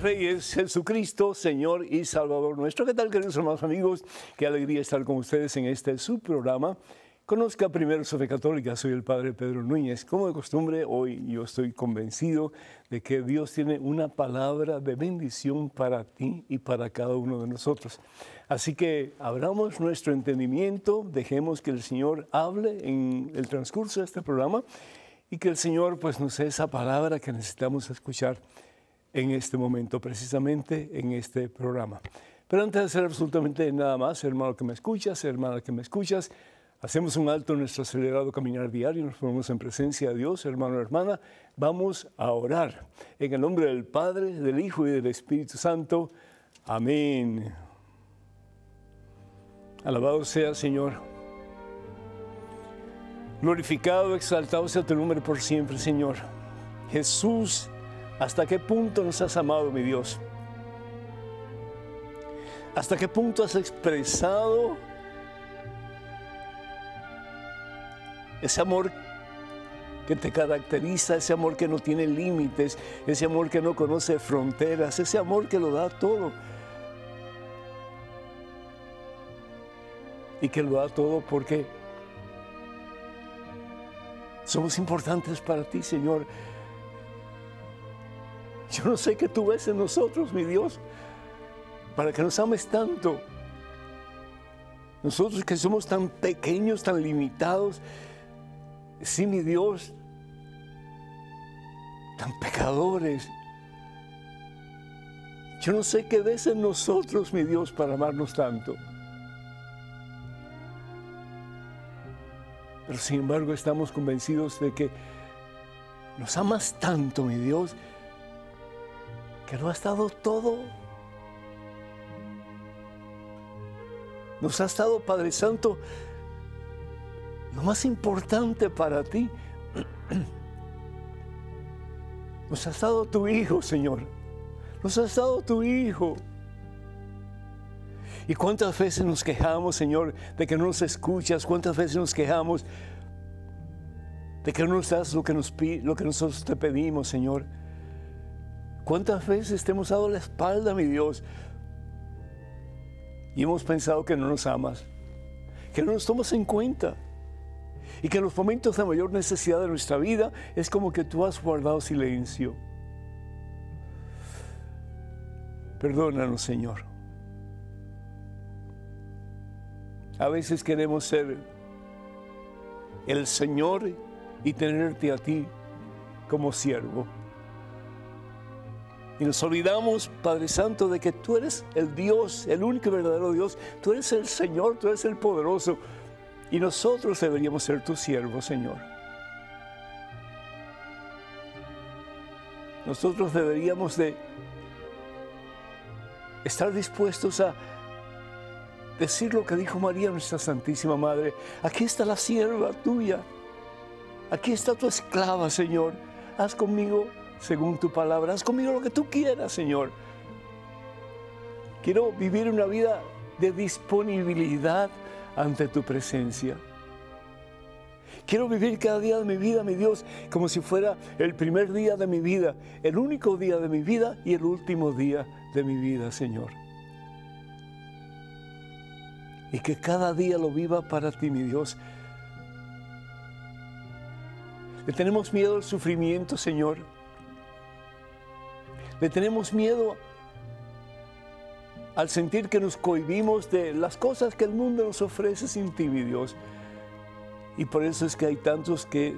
Reyes, Jesucristo, Señor y Salvador nuestro. ¿Qué tal, queridos hermanos amigos? Qué alegría estar con ustedes en este subprograma. Conozca primero su católica, soy el Padre Pedro Núñez. Como de costumbre, hoy yo estoy convencido de que Dios tiene una palabra de bendición para ti y para cada uno de nosotros. Así que abramos nuestro entendimiento, dejemos que el Señor hable en el transcurso de este programa y que el Señor pues nos dé esa palabra que necesitamos escuchar en este momento, precisamente en este programa. Pero antes de hacer absolutamente nada más, hermano que me escuchas, hermana que me escuchas, hacemos un alto en nuestro acelerado caminar diario, nos ponemos en presencia de Dios, hermano, hermana, vamos a orar. En el nombre del Padre, del Hijo y del Espíritu Santo. Amén. Alabado sea, Señor. Glorificado, exaltado sea tu nombre por siempre, Señor. Jesús, ¿Hasta qué punto nos has amado, mi Dios? ¿Hasta qué punto has expresado ese amor que te caracteriza, ese amor que no tiene límites, ese amor que no conoce fronteras, ese amor que lo da todo? Y que lo da todo porque somos importantes para ti, Señor yo no sé qué tú ves en nosotros, mi Dios, para que nos ames tanto. Nosotros que somos tan pequeños, tan limitados, sí, mi Dios, tan pecadores. Yo no sé qué ves en nosotros, mi Dios, para amarnos tanto. Pero sin embargo estamos convencidos de que nos amas tanto, mi Dios, que no ha estado todo. Nos ha dado, Padre Santo, lo más importante para ti. Nos ha dado tu Hijo, Señor. Nos ha dado tu Hijo. ¿Y cuántas veces nos quejamos, Señor, de que no nos escuchas? ¿Cuántas veces nos quejamos de que no nos das lo que, nos, lo que nosotros te pedimos, Señor? ¿Cuántas veces te hemos dado la espalda, mi Dios? Y hemos pensado que no nos amas, que no nos tomas en cuenta y que en los momentos de mayor necesidad de nuestra vida es como que tú has guardado silencio. Perdónanos, Señor. A veces queremos ser el Señor y tenerte a ti como siervo. Y nos olvidamos, Padre Santo, de que tú eres el Dios, el único y verdadero Dios. Tú eres el Señor, tú eres el poderoso. Y nosotros deberíamos ser tus siervos, Señor. Nosotros deberíamos de estar dispuestos a decir lo que dijo María, nuestra Santísima Madre. Aquí está la sierva tuya. Aquí está tu esclava, Señor. Haz conmigo según tu palabra. Haz conmigo lo que tú quieras, Señor. Quiero vivir una vida de disponibilidad ante tu presencia. Quiero vivir cada día de mi vida, mi Dios, como si fuera el primer día de mi vida, el único día de mi vida y el último día de mi vida, Señor. Y que cada día lo viva para ti, mi Dios. Le tenemos miedo al sufrimiento, Señor. Le tenemos miedo al sentir que nos cohibimos de las cosas que el mundo nos ofrece sin ti, mi Dios. Y por eso es que hay tantos que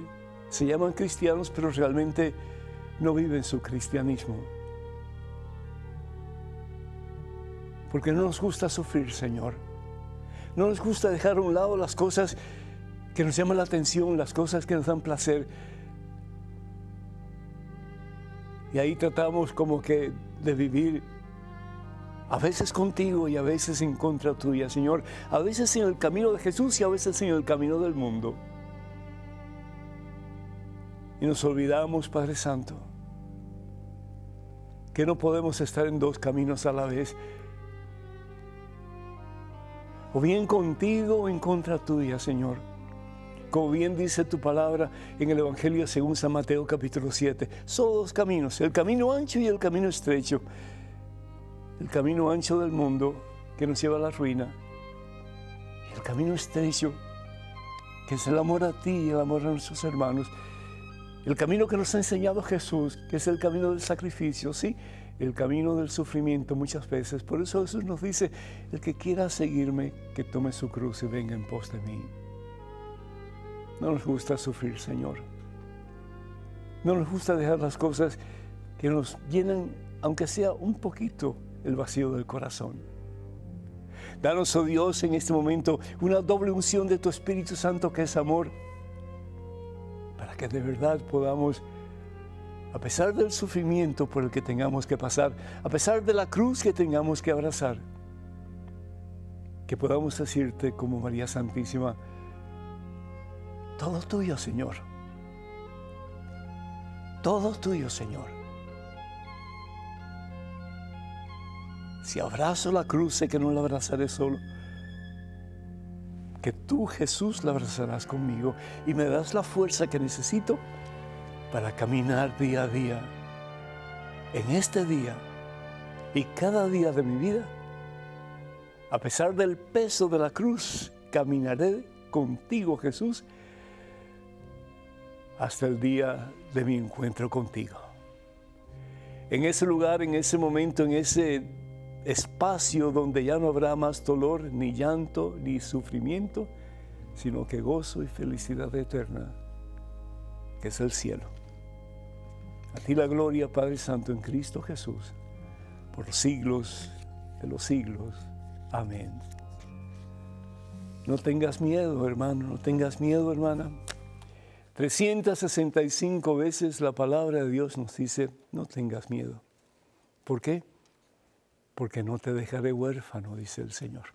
se llaman cristianos, pero realmente no viven su cristianismo. Porque no nos gusta sufrir, Señor. No nos gusta dejar a un lado las cosas que nos llaman la atención, las cosas que nos dan placer y ahí tratamos como que de vivir a veces contigo y a veces en contra tuya, Señor. A veces en el camino de Jesús y a veces en el camino del mundo. Y nos olvidamos, Padre Santo, que no podemos estar en dos caminos a la vez. O bien contigo o en contra tuya, Señor. Como bien dice tu palabra en el Evangelio según San Mateo capítulo 7, son dos caminos, el camino ancho y el camino estrecho. El camino ancho del mundo que nos lleva a la ruina. El camino estrecho que es el amor a ti y el amor a nuestros hermanos. El camino que nos ha enseñado Jesús, que es el camino del sacrificio, ¿sí? El camino del sufrimiento muchas veces. Por eso Jesús nos dice, el que quiera seguirme, que tome su cruz y venga en pos de mí. No nos gusta sufrir, Señor. No nos gusta dejar las cosas que nos llenan, aunque sea un poquito, el vacío del corazón. Danos, oh Dios, en este momento una doble unción de tu Espíritu Santo que es amor, para que de verdad podamos, a pesar del sufrimiento por el que tengamos que pasar, a pesar de la cruz que tengamos que abrazar, que podamos decirte como María Santísima, todo tuyo, Señor. Todo tuyo, Señor. Si abrazo la cruz, sé que no la abrazaré solo. Que tú, Jesús, la abrazarás conmigo y me das la fuerza que necesito para caminar día a día. En este día y cada día de mi vida, a pesar del peso de la cruz, caminaré contigo, Jesús, hasta el día de mi encuentro contigo. En ese lugar, en ese momento, en ese espacio donde ya no habrá más dolor, ni llanto, ni sufrimiento, sino que gozo y felicidad eterna, que es el cielo. A ti la gloria, Padre Santo, en Cristo Jesús, por los siglos de los siglos. Amén. No tengas miedo, hermano, no tengas miedo, hermana. 365 veces la palabra de Dios nos dice, no tengas miedo. ¿Por qué? Porque no te dejaré huérfano, dice el Señor.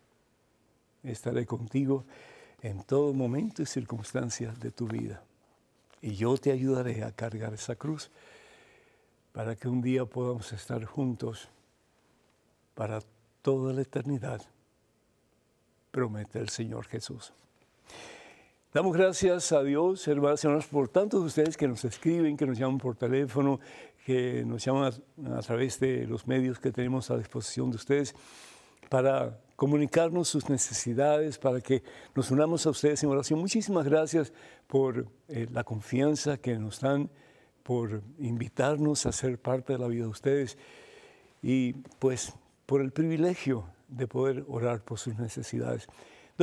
Estaré contigo en todo momento y circunstancia de tu vida. Y yo te ayudaré a cargar esa cruz para que un día podamos estar juntos para toda la eternidad, promete el Señor Jesús. Damos gracias a Dios, hermanas y hermanos, por tantos de ustedes que nos escriben, que nos llaman por teléfono, que nos llaman a, través de los medios que tenemos a disposición de ustedes para comunicarnos sus necesidades, para que nos unamos a ustedes en oración. Muchísimas gracias por eh, la confianza que nos dan, por invitarnos a ser parte de la vida de ustedes y pues por el privilegio de poder orar por sus necesidades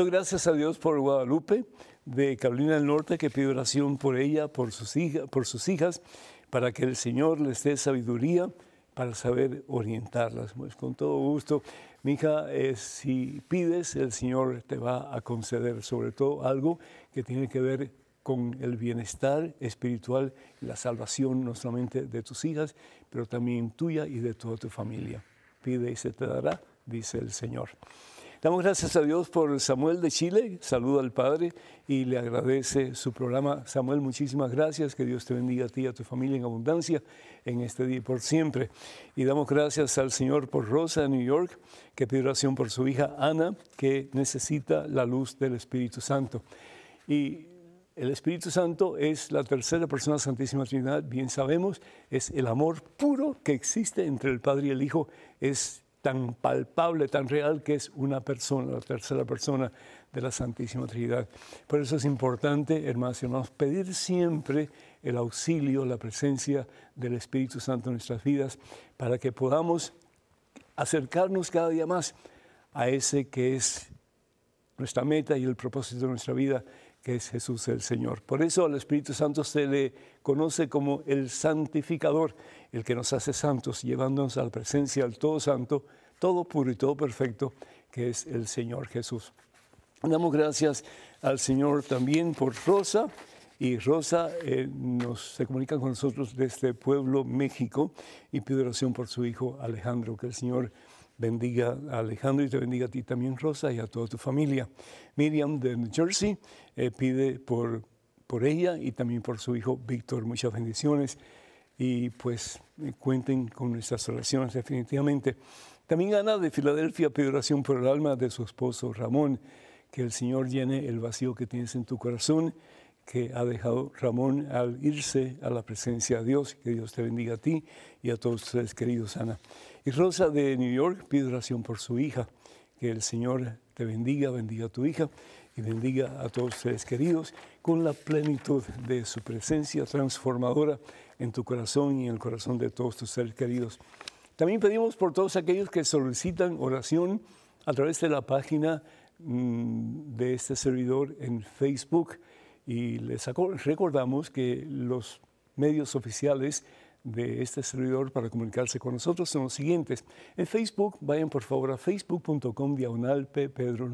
gracias a Dios por Guadalupe, de Carolina del Norte, que pide oración por ella, por sus, hijas, por sus hijas, para que el Señor les dé sabiduría para saber orientarlas. Pues con todo gusto, mi hija, eh, si pides, el Señor te va a conceder sobre todo algo que tiene que ver con el bienestar espiritual la salvación no solamente de tus hijas, pero también tuya y de toda tu familia. Pide y se te dará, dice el Señor. Damos gracias a Dios por Samuel de Chile, saluda al Padre y le agradece su programa. Samuel, muchísimas gracias, que Dios te bendiga a ti y a tu familia en abundancia en este día y por siempre. Y damos gracias al Señor por Rosa de New York, que pide oración por su hija Ana, que necesita la luz del Espíritu Santo. Y el Espíritu Santo es la tercera persona Santísima Trinidad, bien sabemos, es el amor puro que existe entre el Padre y el Hijo, es tan palpable, tan real que es una persona, la tercera persona de la Santísima Trinidad. Por eso es importante, hermanos y hermanos, pedir siempre el auxilio, la presencia del Espíritu Santo en nuestras vidas para que podamos acercarnos cada día más a ese que es nuestra meta y el propósito de nuestra vida, que es Jesús el Señor. Por eso al Espíritu Santo se le conoce como el santificador el que nos hace santos, llevándonos a la presencia del Todo Santo, todo puro y todo perfecto, que es el Señor Jesús. Damos gracias al Señor también por Rosa. Y Rosa eh, nos, se comunica con nosotros desde este Pueblo, México, y pide oración por su hijo Alejandro. Que el Señor bendiga a Alejandro y te bendiga a ti también, Rosa, y a toda tu familia. Miriam de New Jersey eh, pide por, por ella y también por su hijo Víctor. Muchas bendiciones y pues eh, cuenten con nuestras oraciones definitivamente. También Ana de Filadelfia pide oración por el alma de su esposo Ramón, que el Señor llene el vacío que tienes en tu corazón, que ha dejado Ramón al irse a la presencia de Dios. Que Dios te bendiga a ti y a todos ustedes, queridos Ana. Y Rosa de New York pide oración por su hija, que el Señor te bendiga, bendiga a tu hija y bendiga a todos ustedes, queridos, con la plenitud de su presencia transformadora en tu corazón y en el corazón de todos tus seres queridos. También pedimos por todos aquellos que solicitan oración a través de la página mm, de este servidor en Facebook y les recordamos que los medios oficiales de este servidor para comunicarse con nosotros son los siguientes. En Facebook, vayan por favor a facebook.com diagonal P. Pedro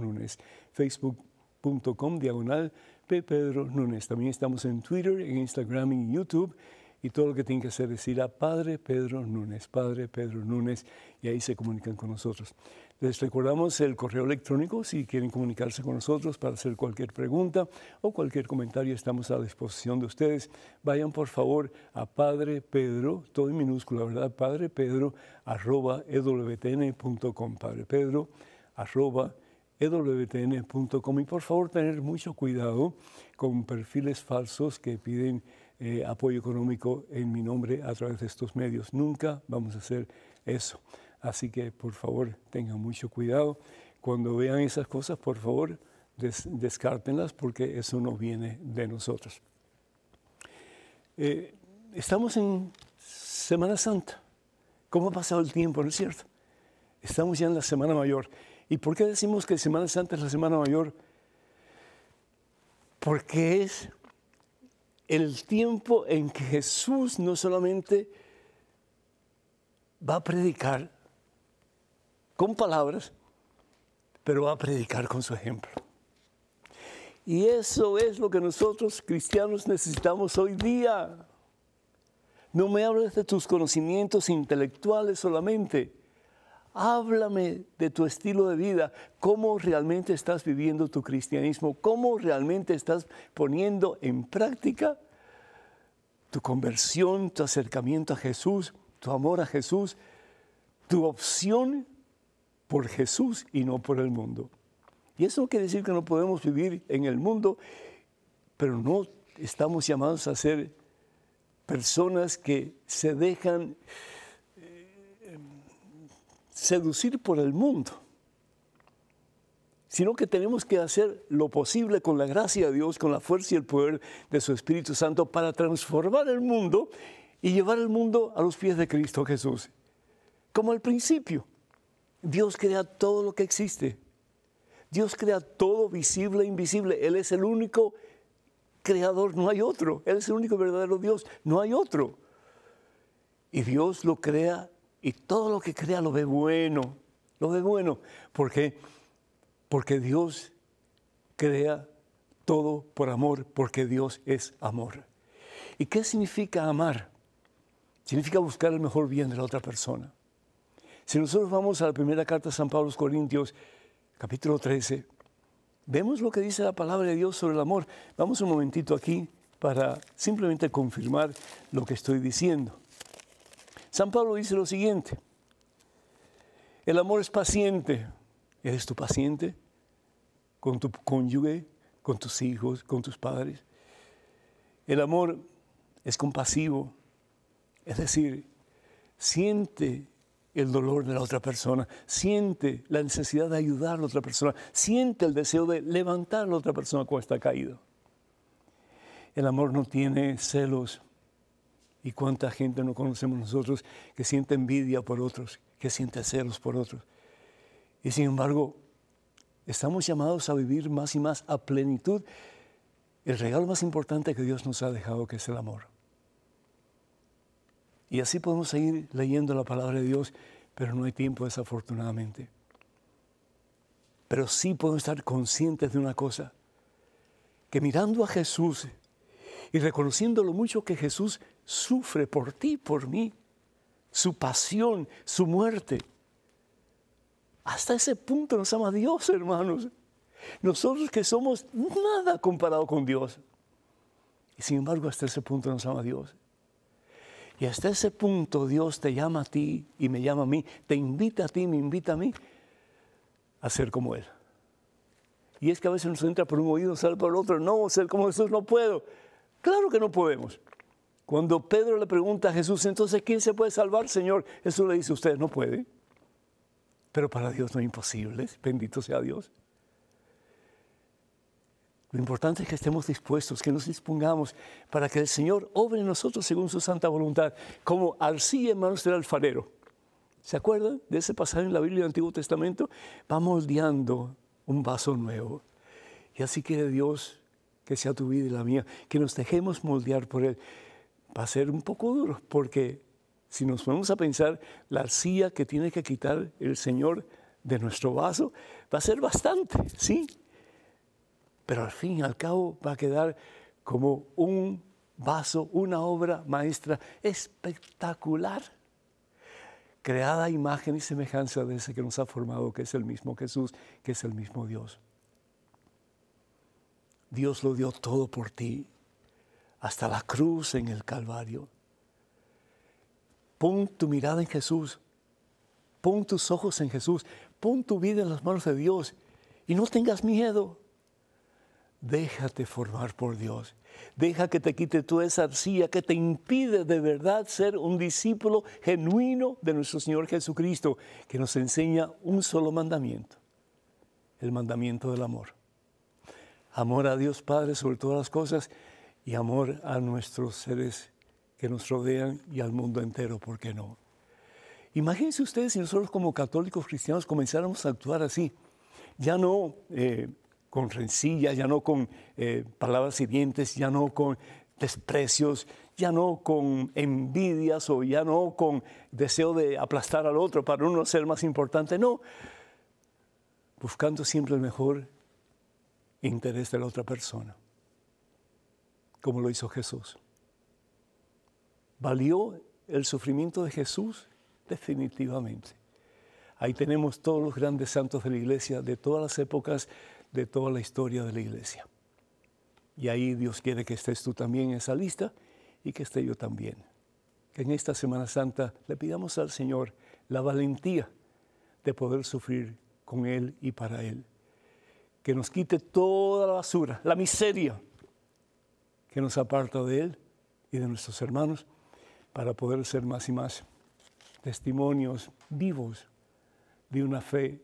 Facebook.com diagonal P. Pedro También estamos en Twitter, en Instagram y en YouTube y todo lo que tienen que hacer es ir a Padre Pedro Núñez, Padre Pedro Núñez, y ahí se comunican con nosotros. Les recordamos el correo electrónico si quieren comunicarse con nosotros para hacer cualquier pregunta o cualquier comentario, estamos a disposición de ustedes. Vayan por favor a Padre Pedro, todo en minúscula, ¿verdad? Padre Pedro, arroba ewtn.com, Padre Pedro, arroba ewtn.com. Y por favor tener mucho cuidado con perfiles falsos que piden eh, apoyo económico en mi nombre a través de estos medios. Nunca vamos a hacer eso. Así que por favor tengan mucho cuidado. Cuando vean esas cosas, por favor, descártenlas porque eso no viene de nosotros. Eh, estamos en Semana Santa. ¿Cómo ha pasado el tiempo, no es cierto? Estamos ya en la Semana Mayor. ¿Y por qué decimos que Semana Santa es la Semana Mayor? Porque es el tiempo en que Jesús no solamente va a predicar con palabras, pero va a predicar con su ejemplo. Y eso es lo que nosotros cristianos necesitamos hoy día. No me hables de tus conocimientos intelectuales solamente Háblame de tu estilo de vida, cómo realmente estás viviendo tu cristianismo, cómo realmente estás poniendo en práctica tu conversión, tu acercamiento a Jesús, tu amor a Jesús, tu opción por Jesús y no por el mundo. Y eso quiere decir que no podemos vivir en el mundo, pero no estamos llamados a ser personas que se dejan seducir por el mundo, sino que tenemos que hacer lo posible con la gracia de Dios, con la fuerza y el poder de su Espíritu Santo para transformar el mundo y llevar el mundo a los pies de Cristo Jesús. Como al principio, Dios crea todo lo que existe. Dios crea todo visible e invisible. Él es el único creador, no hay otro. Él es el único verdadero Dios, no hay otro. Y Dios lo crea y todo lo que crea lo ve bueno, lo ve bueno. ¿Por qué? Porque Dios crea todo por amor, porque Dios es amor. ¿Y qué significa amar? Significa buscar el mejor bien de la otra persona. Si nosotros vamos a la primera carta de San Pablo a los Corintios, capítulo 13, vemos lo que dice la palabra de Dios sobre el amor. Vamos un momentito aquí para simplemente confirmar lo que estoy diciendo. San Pablo dice lo siguiente, el amor es paciente. ¿Eres tu paciente? Con tu cónyuge, con tus hijos, con tus padres. El amor es compasivo. Es decir, siente el dolor de la otra persona, siente la necesidad de ayudar a la otra persona, siente el deseo de levantar a la otra persona cuando está caído. El amor no tiene celos, ¿Y cuánta gente no conocemos nosotros que siente envidia por otros, que siente celos por otros? Y sin embargo, estamos llamados a vivir más y más a plenitud el regalo más importante que Dios nos ha dejado, que es el amor. Y así podemos seguir leyendo la palabra de Dios, pero no hay tiempo desafortunadamente. Pero sí podemos estar conscientes de una cosa, que mirando a Jesús y reconociendo lo mucho que Jesús sufre por ti, por mí, su pasión, su muerte. Hasta ese punto nos ama Dios, hermanos. Nosotros que somos nada comparado con Dios. Y sin embargo, hasta ese punto nos ama Dios. Y hasta ese punto Dios te llama a ti y me llama a mí, te invita a ti, me invita a mí a ser como Él. Y es que a veces nos entra por un oído, sale por el otro. No, ser como Jesús no puedo. Claro que no podemos. Cuando Pedro le pregunta a Jesús, entonces, ¿quién se puede salvar, Señor? Jesús le dice, usted no puede. Pero para Dios no es imposible, bendito sea Dios. Lo importante es que estemos dispuestos, que nos dispongamos para que el Señor obre en nosotros según su santa voluntad, como arcilla en manos del alfarero. ¿Se acuerdan de ese pasaje en la Biblia del Antiguo Testamento? Va moldeando un vaso nuevo. Y así quiere Dios que sea tu vida y la mía, que nos dejemos moldear por Él va a ser un poco duro, porque si nos ponemos a pensar la arcilla que tiene que quitar el Señor de nuestro vaso, va a ser bastante, ¿sí? Pero al fin y al cabo va a quedar como un vaso, una obra maestra espectacular, creada a imagen y semejanza de ese que nos ha formado, que es el mismo Jesús, que es el mismo Dios. Dios lo dio todo por ti hasta la cruz en el Calvario. Pon tu mirada en Jesús, pon tus ojos en Jesús, pon tu vida en las manos de Dios y no tengas miedo. Déjate formar por Dios. Deja que te quite toda esa arcilla que te impide de verdad ser un discípulo genuino de nuestro Señor Jesucristo, que nos enseña un solo mandamiento, el mandamiento del amor. Amor a Dios Padre sobre todas las cosas y amor a nuestros seres que nos rodean y al mundo entero, ¿por qué no? Imagínense ustedes si nosotros como católicos cristianos comenzáramos a actuar así, ya no eh, con rencillas, ya no con eh, palabras hirientes, ya no con desprecios, ya no con envidias o ya no con deseo de aplastar al otro para uno ser más importante, no, buscando siempre el mejor interés de la otra persona como lo hizo Jesús. ¿Valió el sufrimiento de Jesús? Definitivamente. Ahí tenemos todos los grandes santos de la iglesia, de todas las épocas, de toda la historia de la iglesia. Y ahí Dios quiere que estés tú también en esa lista y que esté yo también. Que en esta Semana Santa le pidamos al Señor la valentía de poder sufrir con Él y para Él. Que nos quite toda la basura, la miseria, que nos aparta de Él y de nuestros hermanos para poder ser más y más testimonios vivos de una fe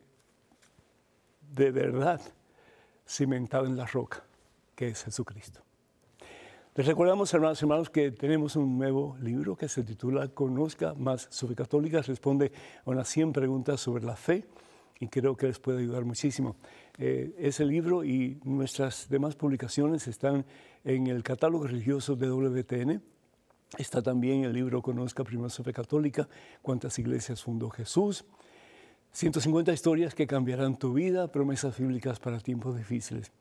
de verdad cimentada en la roca, que es Jesucristo. Les recordamos, hermanos y hermanos, que tenemos un nuevo libro que se titula Conozca más sobre católicas, responde a unas 100 preguntas sobre la fe y creo que les puede ayudar muchísimo eh, ese libro y nuestras demás publicaciones están en el catálogo religioso de WTN. Está también el libro Conozca Primera Sofía Católica, cuántas iglesias fundó Jesús. 150 historias que cambiarán tu vida, promesas bíblicas para tiempos difíciles.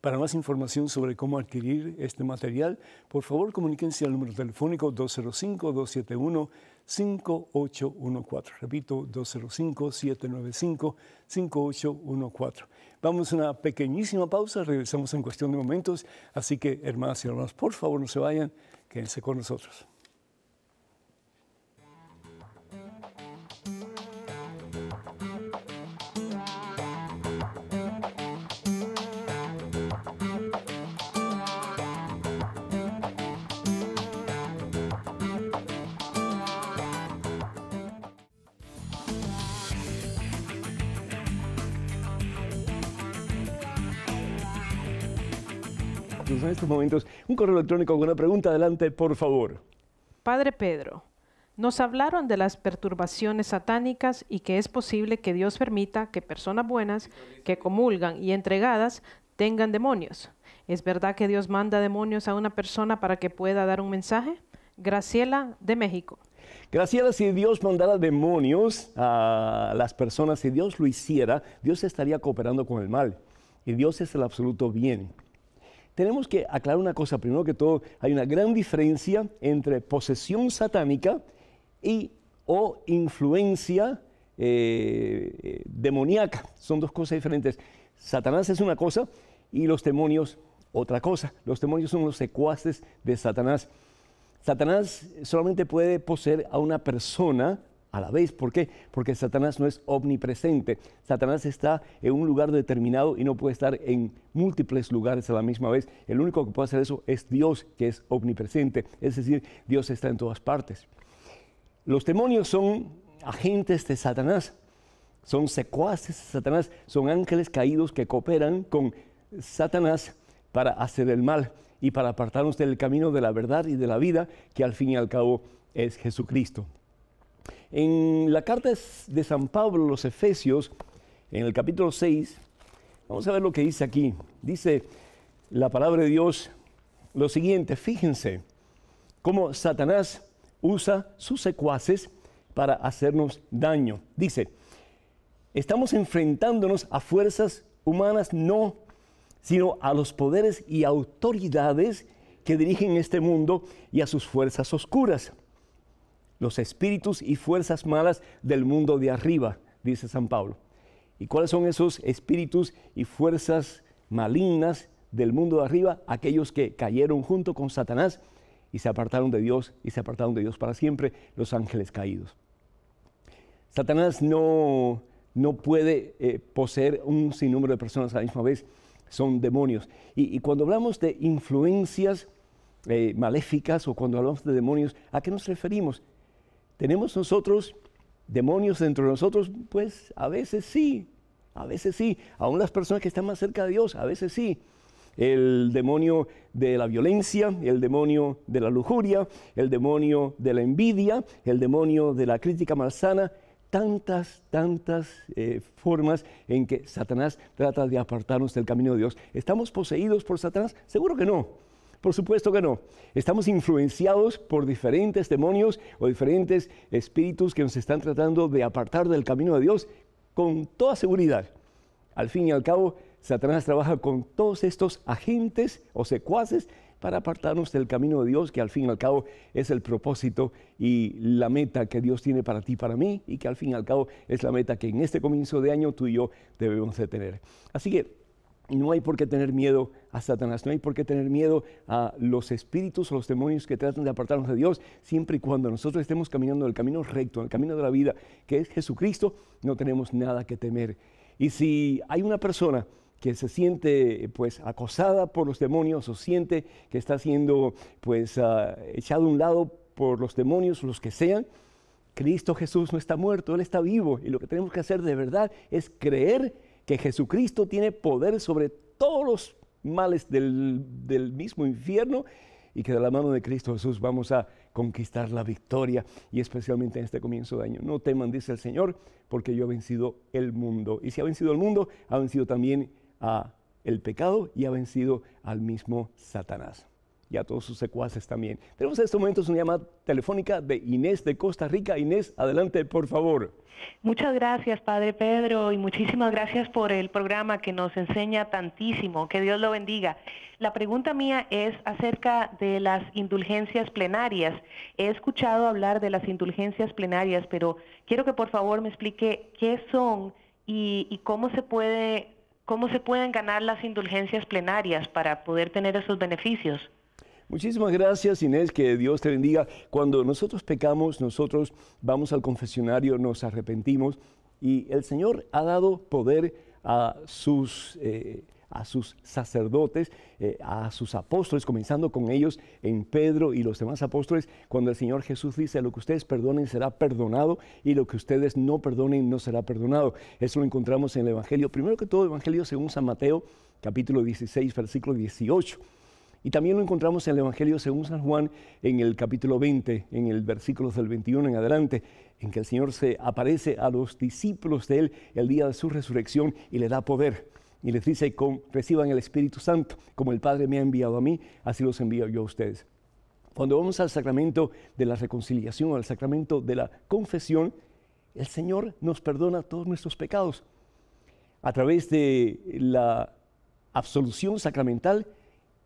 Para más información sobre cómo adquirir este material, por favor comuníquense al número telefónico 205 271 5814. Repito, 205-795-5814. Vamos a una pequeñísima pausa, regresamos en cuestión de momentos, así que hermanas y hermanos, por favor no se vayan, quédense con nosotros. en estos momentos un correo electrónico con una pregunta. Adelante, por favor. Padre Pedro, nos hablaron de las perturbaciones satánicas y que es posible que Dios permita que personas buenas, que comulgan y entregadas, tengan demonios. ¿Es verdad que Dios manda demonios a una persona para que pueda dar un mensaje? Graciela, de México. Graciela, si Dios mandara demonios a las personas, si Dios lo hiciera, Dios estaría cooperando con el mal y Dios es el absoluto bien tenemos que aclarar una cosa. Primero que todo, hay una gran diferencia entre posesión satánica y o influencia eh, eh, demoníaca. Son dos cosas diferentes. Satanás es una cosa y los demonios otra cosa. Los demonios son los secuaces de Satanás. Satanás solamente puede poseer a una persona a la vez. ¿Por qué? Porque Satanás no es omnipresente. Satanás está en un lugar determinado y no puede estar en múltiples lugares a la misma vez. El único que puede hacer eso es Dios, que es omnipresente. Es decir, Dios está en todas partes. Los demonios son agentes de Satanás, son secuaces de Satanás, son ángeles caídos que cooperan con Satanás para hacer el mal y para apartarnos del camino de la verdad y de la vida, que al fin y al cabo es Jesucristo. En la carta de San Pablo, los Efesios, en el capítulo 6, vamos a ver lo que dice aquí. Dice la palabra de Dios lo siguiente, fíjense cómo Satanás usa sus secuaces para hacernos daño. Dice, estamos enfrentándonos a fuerzas humanas, no, sino a los poderes y autoridades que dirigen este mundo y a sus fuerzas oscuras los espíritus y fuerzas malas del mundo de arriba, dice San Pablo. ¿Y cuáles son esos espíritus y fuerzas malignas del mundo de arriba? Aquellos que cayeron junto con Satanás y se apartaron de Dios y se apartaron de Dios para siempre, los ángeles caídos. Satanás no, puede eh, poseer un sinnúmero de personas a la misma vez, son demonios. Y, cuando hablamos de influencias eh, maléficas o cuando hablamos de demonios, ¿a qué nos referimos? ¿Tenemos nosotros demonios dentro de nosotros? Pues a veces sí, a veces sí. Aún las personas que están más cerca de Dios, a veces sí. El demonio de la violencia, el demonio de la lujuria, el demonio de la envidia, el demonio de la crítica malsana. Tantas, tantas eh, formas en que Satanás trata de apartarnos del camino de Dios. ¿Estamos poseídos por Satanás? Seguro que no. Por supuesto que no. Estamos influenciados por diferentes demonios o diferentes espíritus que nos están tratando de apartar del camino de Dios con toda seguridad. Al fin y al cabo, Satanás trabaja con todos estos agentes o secuaces para apartarnos del camino de Dios, que al fin y al cabo es el propósito y la meta que Dios tiene para ti para mí, y que al fin y al cabo es la meta que en este comienzo de año tú y yo debemos de tener. Así que no hay por qué tener miedo a Satanás, no hay por qué tener miedo a los espíritus o los demonios que tratan de apartarnos de Dios, siempre y cuando nosotros estemos caminando el camino recto, en el camino de la vida, que es Jesucristo, no tenemos nada que temer. Y si hay una persona que se siente pues acosada por los demonios o siente que está siendo pues ah, echado a un lado por los demonios, o los que sean, Cristo Jesús no está muerto, Él está vivo y lo que tenemos que hacer de verdad es creer que Jesucristo tiene poder sobre todos los males del, mismo infierno y que de la mano de Cristo Jesús vamos a conquistar la victoria y especialmente en este comienzo de año. No teman, dice el Señor, porque yo he vencido el mundo. Y si ha vencido el mundo, ha vencido también a el pecado y ha vencido al mismo Satanás y a todos sus secuaces también. Tenemos en estos momentos una llamada telefónica de Inés de Costa Rica. Inés, adelante, por favor. Muchas gracias, Padre Pedro, y muchísimas gracias por el programa que nos enseña tantísimo. Que Dios lo bendiga. La pregunta mía es acerca de las indulgencias plenarias. He escuchado hablar de las indulgencias plenarias, pero quiero que por favor me explique qué son y, y cómo se puede... ¿Cómo se pueden ganar las indulgencias plenarias para poder tener esos beneficios? Muchísimas gracias, Inés, que Dios te bendiga. Cuando nosotros pecamos, nosotros vamos al confesionario, nos arrepentimos y el Señor ha dado poder a sus... Eh, a sus sacerdotes, eh, a sus apóstoles, comenzando con ellos en Pedro y los demás apóstoles, cuando el Señor Jesús dice, lo que ustedes perdonen será perdonado y lo que ustedes no perdonen no será perdonado. Eso lo encontramos en el Evangelio, primero que todo, Evangelio según San Mateo, capítulo 16, versículo 18. Y también lo encontramos en el Evangelio según San Juan en el capítulo 20, en el versículo del 21 en adelante, en que el Señor se aparece a los discípulos de Él el día de su resurrección y le da poder. Y les dice, reciban el Espíritu Santo, como el Padre me ha enviado a mí, así los envío yo a ustedes. Cuando vamos al sacramento de la reconciliación, al sacramento de la confesión, el Señor nos perdona todos nuestros pecados. A través de la absolución sacramental,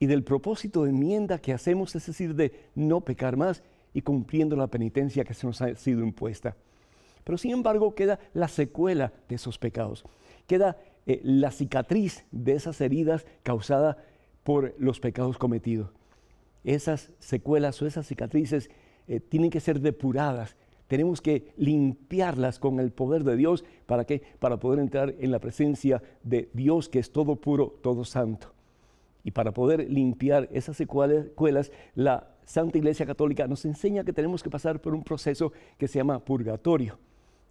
y del propósito de enmienda que hacemos, es decir, de no pecar más y cumpliendo la penitencia que se nos ha sido impuesta. Pero sin embargo queda la secuela de esos pecados, queda eh, la cicatriz de esas heridas causadas por los pecados cometidos. Esas secuelas o esas cicatrices eh, tienen que ser depuradas, tenemos que limpiarlas con el poder de Dios para que para poder entrar en la presencia de Dios que es todo puro, todo santo. Y para poder limpiar esas secuelas, la Santa Iglesia Católica nos enseña que tenemos que pasar por un proceso que se llama purgatorio.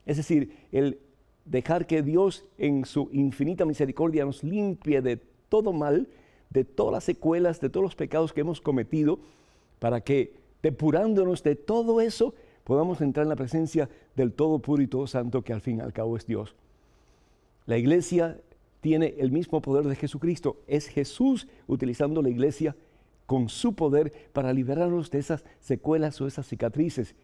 Es decir, el dejar que Dios en su infinita misericordia nos limpie de todo mal, de todas las secuelas, de todos los pecados que hemos cometido, para que depurándonos de todo eso, podamos entrar en la presencia del Todo Puro y Todo Santo, que al fin y al cabo es Dios. La iglesia tiene el mismo poder de Jesucristo. Es Jesús utilizando la iglesia con su poder para liberarnos de esas secuelas o esas cicatrices.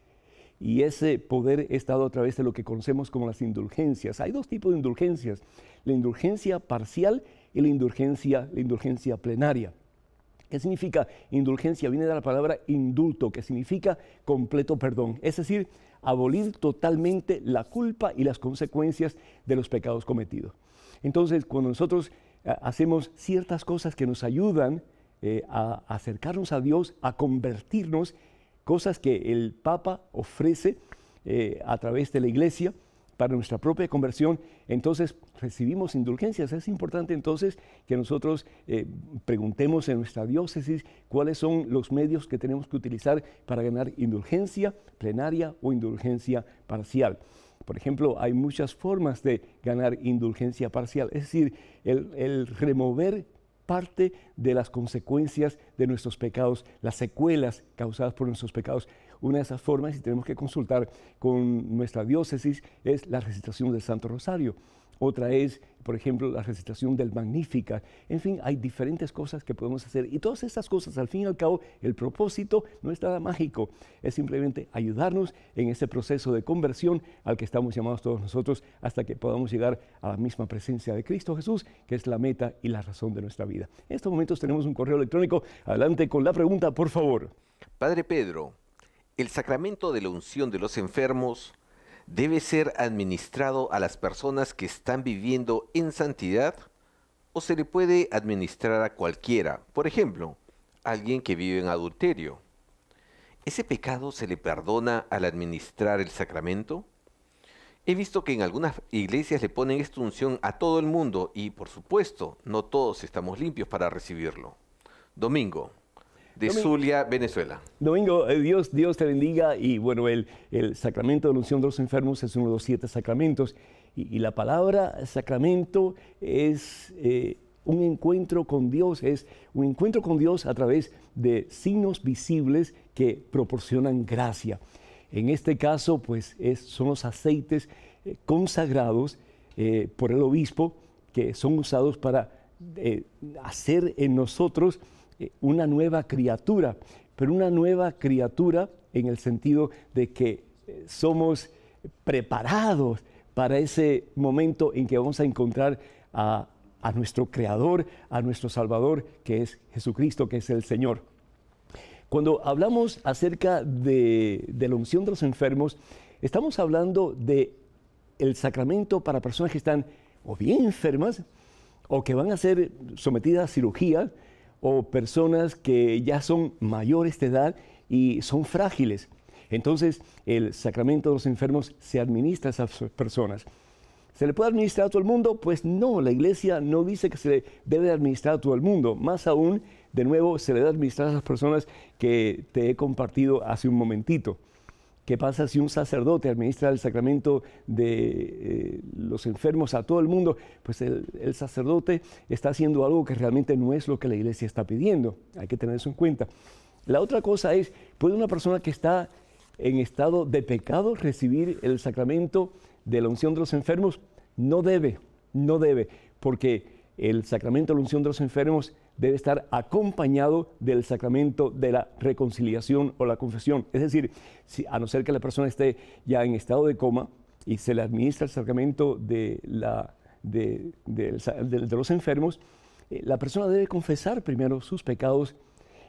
Y ese poder es dado a través de lo que conocemos como las indulgencias. Hay dos tipos de indulgencias, la indulgencia parcial y la indulgencia, la indulgencia plenaria. ¿Qué significa indulgencia? Viene de la palabra indulto, que significa completo perdón, es decir, abolir totalmente la culpa y las consecuencias de los pecados cometidos. Entonces, cuando nosotros eh, hacemos ciertas cosas que nos ayudan eh, a acercarnos a Dios, a convertirnos, cosas que el Papa ofrece eh, a través de la Iglesia para nuestra propia conversión, entonces recibimos indulgencias. Es importante entonces que nosotros preguntemos en nuestra diócesis cuáles son los medios que tenemos que utilizar para ganar indulgencia plenaria o indulgencia parcial. Por ejemplo, hay muchas formas de ganar indulgencia parcial, es decir, el, remover parte de las consecuencias de nuestros pecados, las secuelas causadas por nuestros pecados. Una de esas formas, y tenemos que consultar con nuestra diócesis, es la recitación del Santo Rosario. Otra es, por ejemplo, la recitación del Magnífica. En fin, hay diferentes cosas que podemos hacer. Y todas estas cosas, al fin y al cabo, el propósito no es nada mágico. Es simplemente ayudarnos en ese proceso de conversión al que estamos llamados todos nosotros hasta que podamos llegar a la misma presencia de Cristo Jesús, que es la meta y la razón de nuestra vida. En estos momentos tenemos un correo electrónico. Adelante con la pregunta, por favor. Padre Pedro, el sacramento de la unción de los enfermos debe ser administrado a las personas que están viviendo en santidad o se le puede administrar a cualquiera, por ejemplo, alguien que vive en adulterio. ¿Ese pecado se le perdona al administrar el sacramento? He visto que en algunas iglesias le ponen esta unción a todo el mundo y, por supuesto, no todos estamos limpios para recibirlo. Domingo, de Zulia, Venezuela. Domingo, eh, Dios, Dios te bendiga y bueno, el, el sacramento de la unción de los enfermos es uno de los siete sacramentos y, la palabra sacramento es eh, un encuentro con Dios, es un encuentro con Dios a través de signos visibles que proporcionan gracia. En este caso, pues es, son los aceites eh, consagrados por el obispo que son usados para hacer en nosotros eh, una nueva criatura, pero una nueva criatura en el sentido de que eh, somos preparados para ese momento en que vamos a encontrar a, nuestro Creador, a nuestro Salvador, que es Jesucristo, que es el Señor. Cuando hablamos acerca de, la unción de los enfermos, estamos hablando de el sacramento para personas que están o bien enfermas o que van a ser sometidas a cirugía o personas que ya son mayores de edad y son frágiles. Entonces, el sacramento de los enfermos se administra a esas personas. ¿Se le puede administrar a todo el mundo? Pues no, la iglesia no dice que se le debe administrar a todo el mundo. Más aún, de nuevo, se le debe administrar a esas personas que te he compartido hace un momentito. ¿Qué pasa si un sacerdote administra el sacramento de eh, los enfermos a todo el mundo? Pues el, el, sacerdote está haciendo algo que realmente no es lo que la iglesia está pidiendo. Hay que tener eso en cuenta. La otra cosa es, ¿puede una persona que está en estado de pecado recibir el sacramento de la unción de los enfermos? No debe, no debe, porque el sacramento de la unción de los enfermos debe estar acompañado del sacramento de la reconciliación o la confesión. Es decir, a no ser que la persona esté ya en estado de coma y se le administra el sacramento de, los enfermos, eh, la persona debe confesar primero sus pecados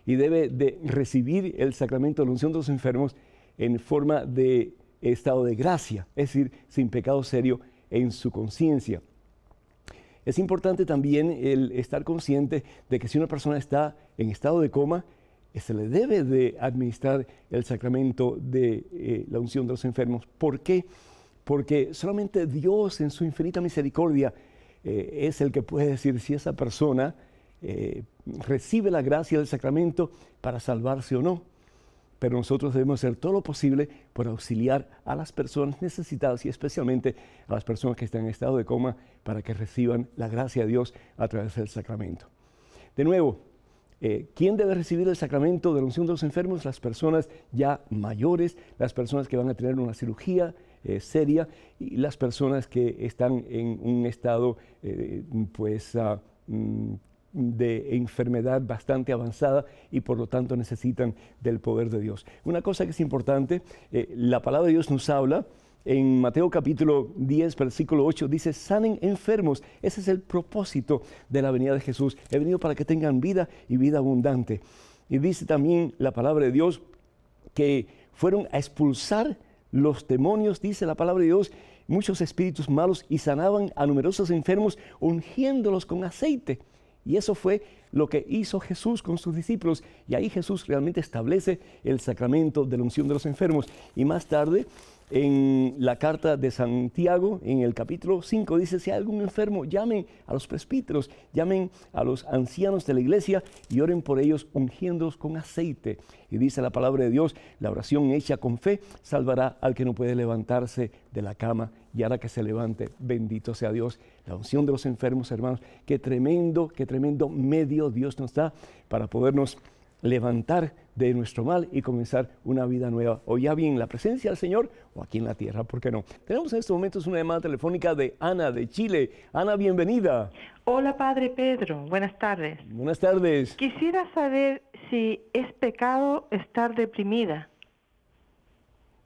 y debe de recibir el sacramento de la unción de los enfermos en forma de estado de gracia, es decir, sin pecado serio en su conciencia. Es importante también el estar consciente de que si una persona está en estado de coma, eh, se le debe de administrar el sacramento de eh, la unción de los enfermos. ¿Por qué? Porque solamente Dios en su infinita misericordia eh, es el que puede decir si esa persona recibe la gracia del sacramento para salvarse o no. Pero nosotros debemos hacer todo lo posible por auxiliar a las personas necesitadas y especialmente a las personas que están en estado de coma para que reciban la gracia de Dios a través del sacramento. De nuevo, eh, ¿Quién debe recibir el sacramento de la unción de los enfermos? Las personas ya mayores, las personas que van a tener una cirugía eh, seria y las personas que están en un estado eh, pues, ah, mm, de enfermedad bastante avanzada y por lo tanto necesitan del poder de Dios. Una cosa que es importante, la palabra de Dios nos habla en Mateo capítulo 10, versículo 8, dice, sanen enfermos. Ese es el propósito de la venida de Jesús. He venido para que tengan vida y vida abundante. Y dice también la palabra de Dios que fueron a expulsar los demonios, dice la palabra de Dios, muchos espíritus malos y sanaban a numerosos enfermos ungiéndolos con aceite. Y eso fue lo que hizo Jesús con sus discípulos. Y ahí Jesús realmente establece el sacramento de la unción de los enfermos. Y más tarde en la carta de Santiago, en el capítulo 5, dice, si hay algún enfermo, llamen a los presbíteros, llamen a los ancianos de la iglesia y oren por ellos ungiéndolos con aceite. Y dice la palabra de Dios, la oración hecha con fe salvará al que no puede levantarse de la cama y hará que se levante. Bendito sea Dios. La unción de los enfermos, hermanos. Qué tremendo, qué tremendo medio Dios nos da para podernos levantar de nuestro mal y comenzar una vida nueva, o ya bien la presencia del Señor o aquí en la tierra, ¿por qué no? Tenemos en estos momentos una llamada telefónica de Ana de Chile. Ana, bienvenida. Hola, Padre Pedro, buenas tardes. Buenas tardes. Quisiera saber si es pecado estar deprimida.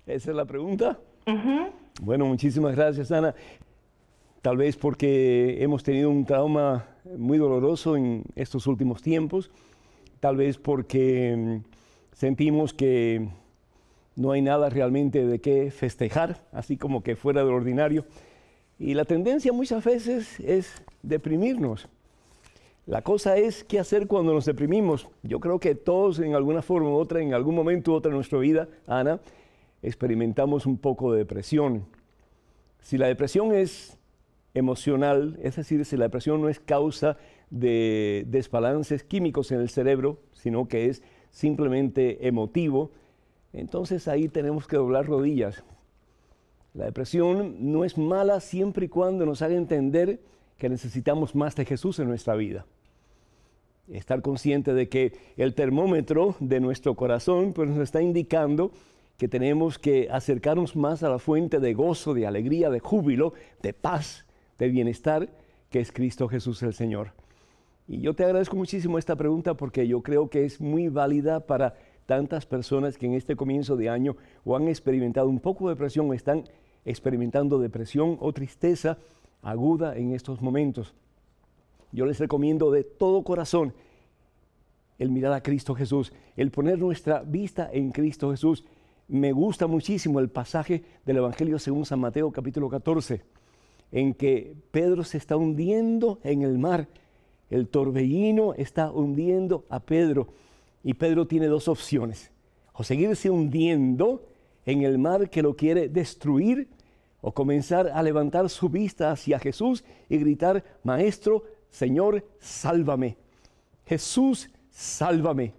Esa es la pregunta. Bueno, muchísimas gracias, Ana. Tal vez porque hemos tenido un trauma muy doloroso en estos últimos tiempos tal vez porque mm, sentimos que no hay nada realmente de qué festejar, así como que fuera de lo ordinario. Y la tendencia muchas veces es deprimirnos. La cosa es qué hacer cuando nos deprimimos. Yo creo que todos en alguna forma u otra, en algún momento u otra de nuestra vida, Ana, experimentamos un poco de depresión. Si la depresión es emocional, es decir, si la depresión no es causa de desbalances químicos en el cerebro, sino que es simplemente emotivo, entonces ahí tenemos que doblar rodillas. La depresión no es mala siempre y cuando nos haga entender que necesitamos más de Jesús en nuestra vida. Estar consciente de que el termómetro de nuestro corazón pues, nos está indicando que tenemos que acercarnos más a la fuente de gozo, de alegría, de júbilo, de paz, de bienestar, que es Cristo Jesús el Señor. Y yo te agradezco muchísimo esta pregunta porque yo creo que es muy válida para tantas personas que en este comienzo de año o han experimentado un poco de depresión o están experimentando depresión o tristeza aguda en estos momentos. Yo les recomiendo de todo corazón el mirar a Cristo Jesús, el poner nuestra vista en Cristo Jesús. Me gusta muchísimo el pasaje del Evangelio según San Mateo capítulo 14, en que Pedro se está hundiendo en el mar el torbellino está hundiendo a Pedro y Pedro tiene dos opciones. O seguirse hundiendo en el mar que lo quiere destruir o comenzar a levantar su vista hacia Jesús y gritar, Maestro, Señor, sálvame. Jesús, sálvame.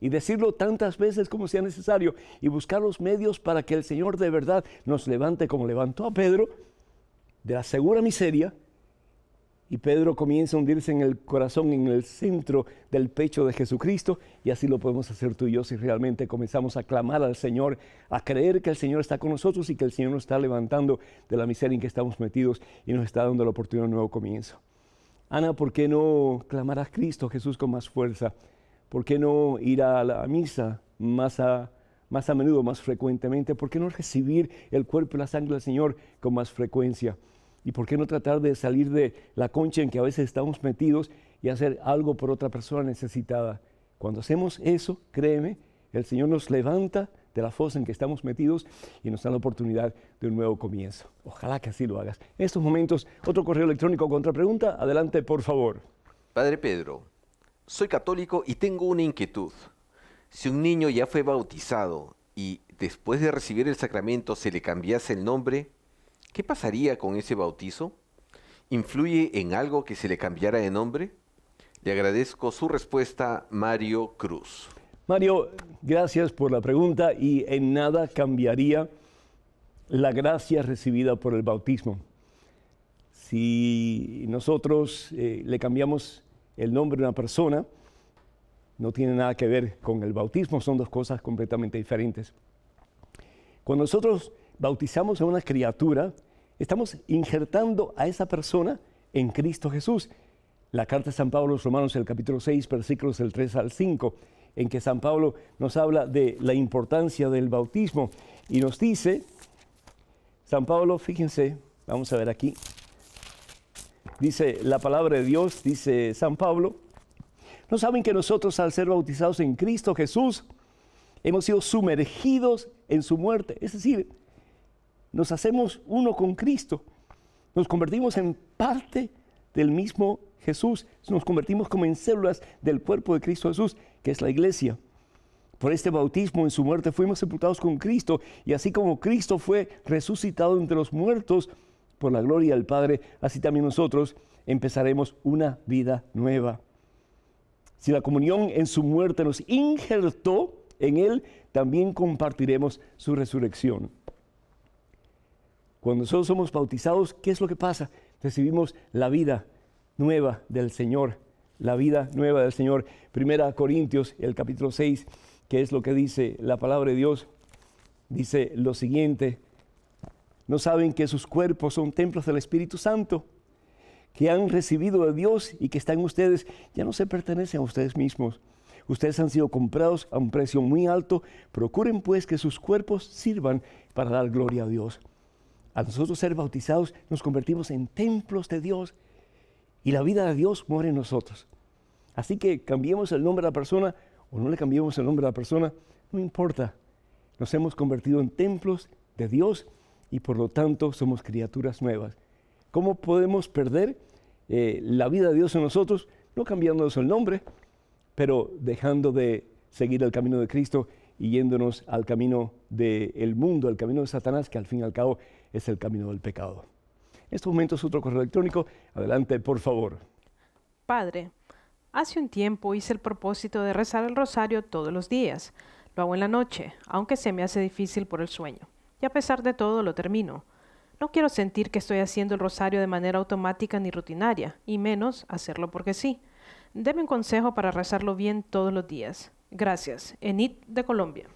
Y decirlo tantas veces como sea necesario y buscar los medios para que el Señor de verdad nos levante como levantó a Pedro de la segura miseria y Pedro comienza a hundirse en el corazón, en el centro del pecho de Jesucristo. Y así lo podemos hacer tú y yo si realmente comenzamos a clamar al Señor, a creer que el Señor está con nosotros y que el Señor nos está levantando de la miseria en que estamos metidos y nos está dando la oportunidad de un nuevo comienzo. Ana, ¿por qué no clamar a Cristo Jesús con más fuerza? ¿Por qué no ir a la misa más a, más a menudo, más frecuentemente? ¿Por qué no recibir el cuerpo y la sangre del Señor con más frecuencia? ¿Y por qué no tratar de salir de la concha en que a veces estamos metidos y hacer algo por otra persona necesitada? Cuando hacemos eso, créeme, el Señor nos levanta de la fosa en que estamos metidos y nos da la oportunidad de un nuevo comienzo. Ojalá que así lo hagas. En estos momentos, otro correo electrónico contra pregunta. Adelante, por favor. Padre Pedro, soy católico y tengo una inquietud. Si un niño ya fue bautizado y después de recibir el sacramento se le cambiase el nombre, ¿Qué pasaría con ese bautizo? ¿Influye en algo que se le cambiara de nombre? Le agradezco su respuesta, Mario Cruz. Mario, gracias por la pregunta y en nada cambiaría la gracia recibida por el bautismo. Si nosotros eh, le cambiamos el nombre a una persona, no tiene nada que ver con el bautismo, son dos cosas completamente diferentes. Cuando nosotros bautizamos a una criatura, estamos injertando a esa persona en Cristo Jesús. La carta de San Pablo a los Romanos, el capítulo 6, versículos del 3 al 5, en que San Pablo nos habla de la importancia del bautismo y nos dice, San Pablo, fíjense, vamos a ver aquí, dice la palabra de Dios, dice San Pablo, ¿no saben que nosotros al ser bautizados en Cristo Jesús hemos sido sumergidos en su muerte? Es decir, nos hacemos uno con Cristo, nos convertimos en parte del mismo Jesús, nos convertimos como en células del cuerpo de Cristo Jesús, que es la iglesia. Por este bautismo en su muerte fuimos sepultados con Cristo y así como Cristo fue resucitado entre los muertos por la gloria del Padre, así también nosotros empezaremos una vida nueva. Si la comunión en su muerte nos injertó en Él, también compartiremos su resurrección. Cuando nosotros somos bautizados, ¿qué es lo que pasa? Recibimos la vida nueva del Señor, la vida nueva del Señor. Primera Corintios, el capítulo 6, que es lo que dice la palabra de Dios, dice lo siguiente, no saben que sus cuerpos son templos del Espíritu Santo, que han recibido de Dios y que están ustedes, ya no se pertenecen a ustedes mismos. Ustedes han sido comprados a un precio muy alto. Procuren pues que sus cuerpos sirvan para dar gloria a Dios. A nosotros ser bautizados nos convertimos en templos de Dios y la vida de Dios muere en nosotros. Así que cambiemos el nombre de la persona o no le cambiemos el nombre de la persona, no importa. Nos hemos convertido en templos de Dios y por lo tanto somos criaturas nuevas. ¿Cómo podemos perder eh, la vida de Dios en nosotros? No cambiándonos el nombre, pero dejando de seguir el camino de Cristo y yéndonos al camino del mundo, al camino de Satanás, que al fin y al cabo es el camino del pecado. En momento es otro correo electrónico. Adelante, por favor. Padre, hace un tiempo hice el propósito de rezar el rosario todos los días. Lo hago en la noche, aunque se me hace difícil por el sueño. Y a pesar de todo lo termino. No quiero sentir que estoy haciendo el rosario de manera automática ni rutinaria, y menos hacerlo porque sí. Deme un consejo para rezarlo bien todos los días. Gracias. Enid de Colombia.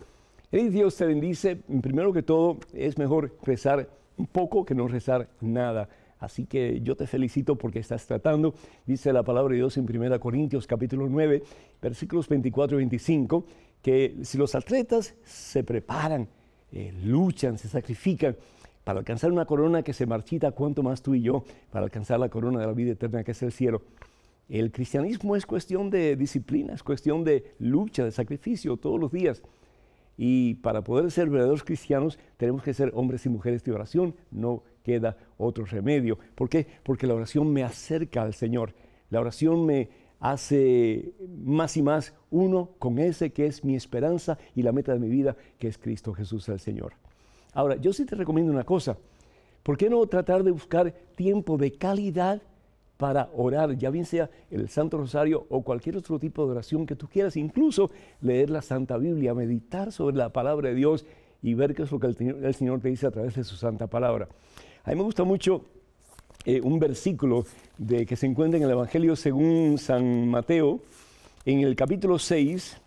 Enid, Dios te bendice. Primero que todo, es mejor rezar poco que no rezar nada. Así que yo te felicito porque estás tratando, dice la palabra de Dios en 1 Corintios capítulo 9, versículos 24 y 25, que si los atletas se preparan, eh, luchan, se sacrifican para alcanzar una corona que se marchita, ¿cuánto más tú y yo, para alcanzar la corona de la vida eterna que es el cielo. El cristianismo es cuestión de disciplina, es cuestión de lucha, de sacrificio todos los días. Y para poder ser verdaderos cristianos tenemos que ser hombres y mujeres de oración, no queda otro remedio. ¿Por qué? Porque la oración me acerca al Señor, la oración me hace más y más uno con ese que es mi esperanza y la meta de mi vida, que es Cristo Jesús el Señor. Ahora, yo sí te recomiendo una cosa, ¿por qué no tratar de buscar tiempo de calidad para orar, ya bien sea el Santo Rosario o cualquier otro tipo de oración que tú quieras, incluso leer la Santa Biblia, meditar sobre la palabra de Dios y ver qué es lo que el, Señor te dice a través de su santa palabra. A mí me gusta mucho eh, un versículo de, que se encuentra en el Evangelio según San Mateo, en el capítulo 6,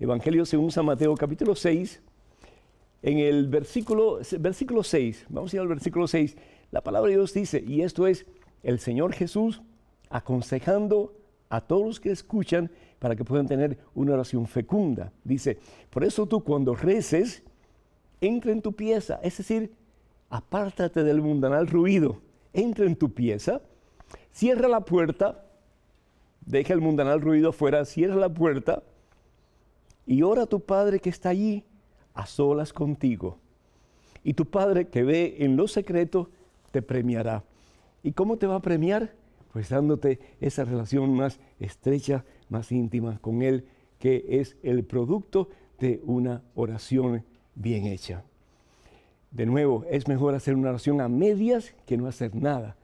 Evangelio según San Mateo, capítulo 6, en el versículo, versículo 6, vamos a ir al versículo 6, la palabra de Dios dice, y esto es, el Señor Jesús aconsejando a todos los que escuchan para que puedan tener una oración fecunda. Dice, por eso tú cuando reces, entra en tu pieza, es decir, apártate del mundanal ruido, entra en tu pieza, cierra la puerta, deja el mundanal ruido afuera, cierra la puerta y ora a tu Padre que está allí a solas contigo. Y tu Padre que ve en lo secreto te premiará. ¿Y cómo te va a premiar? Pues dándote esa relación más estrecha, más íntima con Él, que es el producto de una oración bien hecha. De nuevo, es mejor hacer una oración a medias que no hacer nada,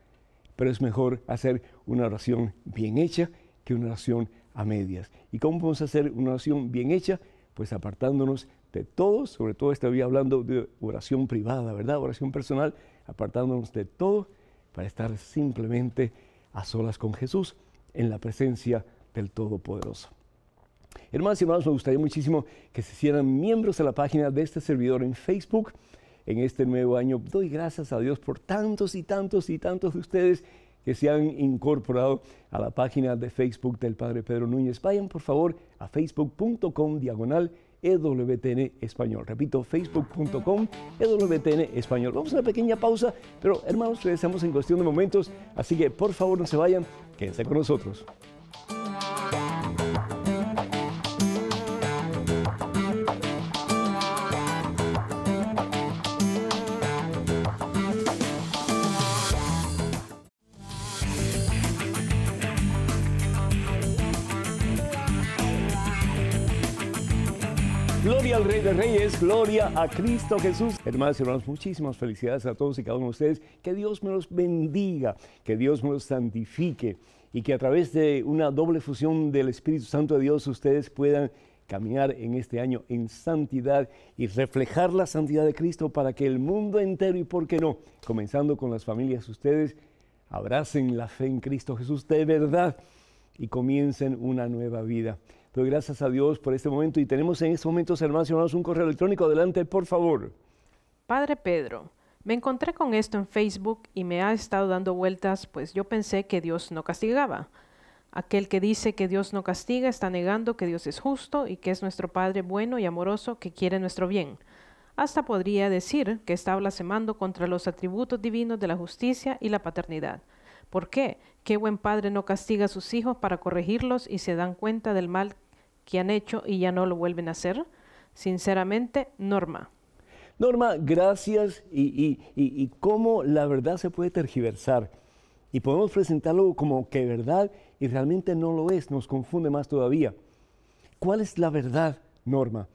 pero es mejor hacer una oración bien hecha que una oración a medias. ¿Y cómo podemos hacer una oración bien hecha? Pues apartándonos de todo, sobre todo estoy hablando de oración privada, ¿verdad? Oración personal, apartándonos de todo para estar simplemente a solas con Jesús en la presencia del Todopoderoso. Hermanos y hermanos, me gustaría muchísimo que se hicieran miembros de la página de este servidor en Facebook. En este nuevo año doy gracias a Dios por tantos y tantos y tantos de ustedes que se han incorporado a la página de Facebook del Padre Pedro Núñez. Vayan por favor a facebook.com diagonal EWTN Español. Repito, facebook.com EWTN Español. Vamos a una pequeña pausa, pero hermanos, regresamos en cuestión de momentos, así que por favor no se vayan, quédense con nosotros. Rey de Reyes, gloria a Cristo Jesús. Hermanos y hermanos, muchísimas felicidades a todos y cada uno de ustedes. Que Dios me los bendiga, que Dios me los santifique y que a través de una doble fusión del Espíritu Santo de Dios ustedes puedan caminar en este año en santidad y reflejar la santidad de Cristo para que el mundo entero y por qué no, comenzando con las familias ustedes, abracen la fe en Cristo Jesús de verdad y comiencen una nueva vida gracias a Dios por este momento y tenemos en estos momentos, hermanos y un correo electrónico. Adelante, por favor. Padre Pedro, me encontré con esto en Facebook y me ha estado dando vueltas, pues yo pensé que Dios no castigaba. Aquel que dice que Dios no castiga está negando que Dios es justo y que es nuestro Padre bueno y amoroso que quiere nuestro bien. Hasta podría decir que está blasfemando contra los atributos divinos de la justicia y la paternidad. ¿Por qué? Qué buen padre no castiga a sus hijos para corregirlos y se dan cuenta del mal que han hecho y ya no lo vuelven a hacer. Sinceramente, Norma. Norma, gracias y, y, cómo la verdad se puede tergiversar. Y podemos presentarlo como que verdad y realmente no lo es, nos confunde más todavía. ¿Cuál es la verdad, Norma?